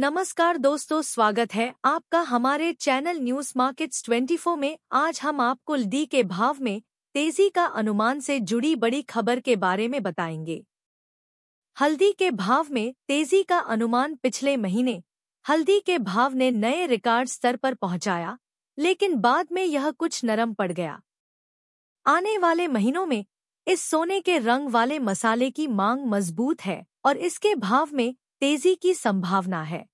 नमस्कार दोस्तों स्वागत है आपका हमारे चैनल न्यूज मार्केट्स 24 में आज हम आपको दी के भाव में तेजी का अनुमान से जुड़ी बड़ी खबर के बारे में बताएंगे हल्दी के भाव में तेजी का अनुमान पिछले महीने हल्दी के भाव ने नए रिकॉर्ड स्तर पर पहुंचाया लेकिन बाद में यह कुछ नरम पड़ गया आने वाले महीनों में इस सोने के रंग वाले मसाले की मांग मजबूत है और इसके भाव में तेजी की संभावना है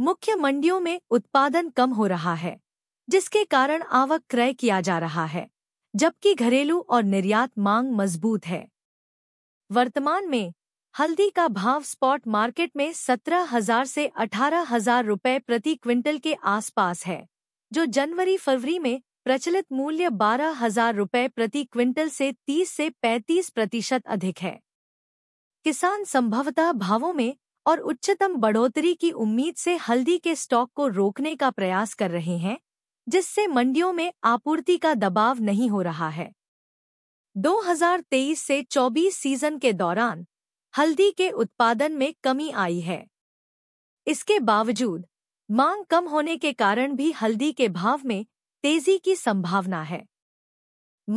मुख्य मंडियों में उत्पादन कम हो रहा है जिसके कारण आवक क्रय किया जा रहा है जबकि घरेलू और निर्यात मांग मजबूत है वर्तमान में हल्दी का भाव स्पॉट मार्केट में सत्रह हजार से अठारह हजार रुपये प्रति क्विंटल के आसपास है जो जनवरी फरवरी में प्रचलित मूल्य बारह हजार रुपये प्रति क्विंटल से 30 से 35 प्रतिशत अधिक है किसान संभवतः भावों में और उच्चतम बढ़ोतरी की उम्मीद से हल्दी के स्टॉक को रोकने का प्रयास कर रहे हैं जिससे मंडियों में आपूर्ति का दबाव नहीं हो रहा है 2023 से 24 सीजन के दौरान हल्दी के उत्पादन में कमी आई है इसके बावजूद मांग कम होने के कारण भी हल्दी के भाव में तेजी की संभावना है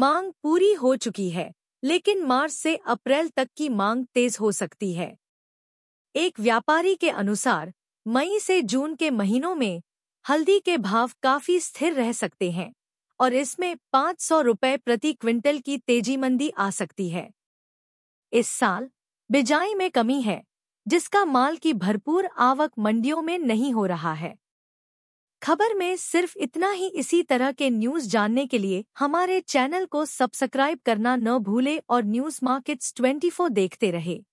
मांग पूरी हो चुकी है लेकिन मार्च से अप्रैल तक की मांग तेज हो सकती है एक व्यापारी के अनुसार मई से जून के महीनों में हल्दी के भाव काफी स्थिर रह सकते हैं और इसमें पाँच सौ रुपये प्रति क्विंटल की तेजी मंदी आ सकती है इस साल बिजाई में कमी है जिसका माल की भरपूर आवक मंडियों में नहीं हो रहा है खबर में सिर्फ इतना ही इसी तरह के न्यूज जानने के लिए हमारे चैनल को सब्सक्राइब करना न भूले और न्यूज मार्केट्स 24 देखते रहे